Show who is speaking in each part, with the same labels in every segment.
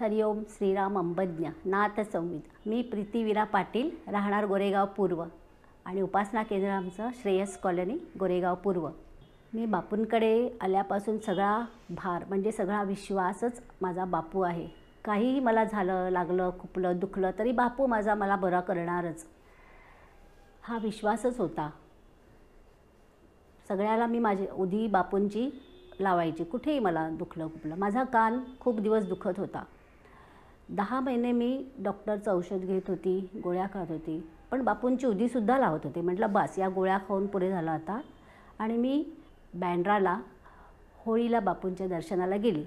Speaker 1: हरिओम श्रीराम अंबज्ञ नाथ संविद मी प्रीतीवीरा पाटील राहणार गोरेगाव पूर्व आणि उपासना केंद्र आमचं श्रेयस कॉलनी गोरेगाव पूर्व मी बापूंकडे आल्यापासून सगळा भार म्हणजे सगळा विश्वासच माझा बापू आहे काहीही मला झालं लागलं खुपलं दुखलं तरी बापू माझा मला बरा करणारच हा विश्वासच होता सगळ्याला मी माझी उदी बापूंची लावायची कुठेही मला दुखलं खुपलं माझा कान खूप दिवस दुखत होता दहा महिने मी डॉक्टरचं औषध घेत होती गोळ्या खात होती पण बापूंची उदीसुद्धा लावत होते म्हटलं बस या गोळ्या खाऊन पुरे झालं आता आणि मी बँड्राला होळीला बापूंच्या दर्शनाला गेली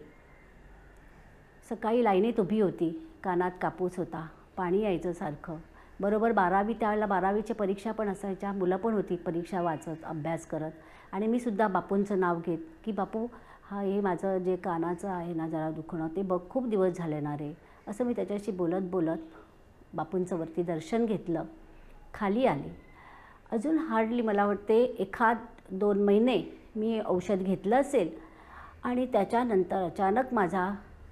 Speaker 1: सकाळी लाईनीत उभी होती कानात कापूस होता पाणी यायचं सारखं बरोबर बारावी त्यावेळेला बारावीच्या परीक्षा पण असायच्या मुलं पण होती परीक्षा वाचत अभ्यास करत आणि मी सुद्धा बापूंचं नाव घेत की बापू हा हे माझं जे कानाचं आहे ना जरा दुखणं ते बघ खूप दिवस झाले ना रे असं मी त्याच्याशी बोलत बोलत बापूंचं वरती दर्शन घेतलं खाली आले अजून हार्डली मला वाटते एखाद दोन महिने मी औषध घेतलं असेल आणि त्याच्यानंतर अचानक माझा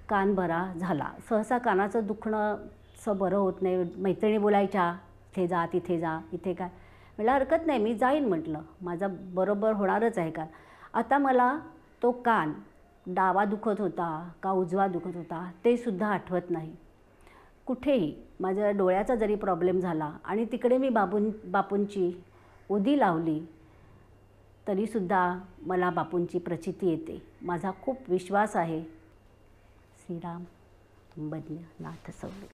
Speaker 1: कान बरा झाला सहसा कानाचं दुखणं असं बरं होत नाही मैत्रिणी बोलायच्या इथे जा तिथे जा इथे काय मला हरकत नाही मी जाईन म्हटलं माझा बरोबर होणारच आहे का आता मला तो कान डावा दुखत होता का उजवा दुखत होता ते सुद्धा आठवत नाही कुठेही माझ्या डोळ्याचा जरी प्रॉब्लेम झाला आणि तिकडे मी बाबूं बापूंची उदी लावली तरीसुद्धा मला बापूंची प्रचिती येते माझा खूप विश्वास आहे श्रीराम बदल्या नाथ सवले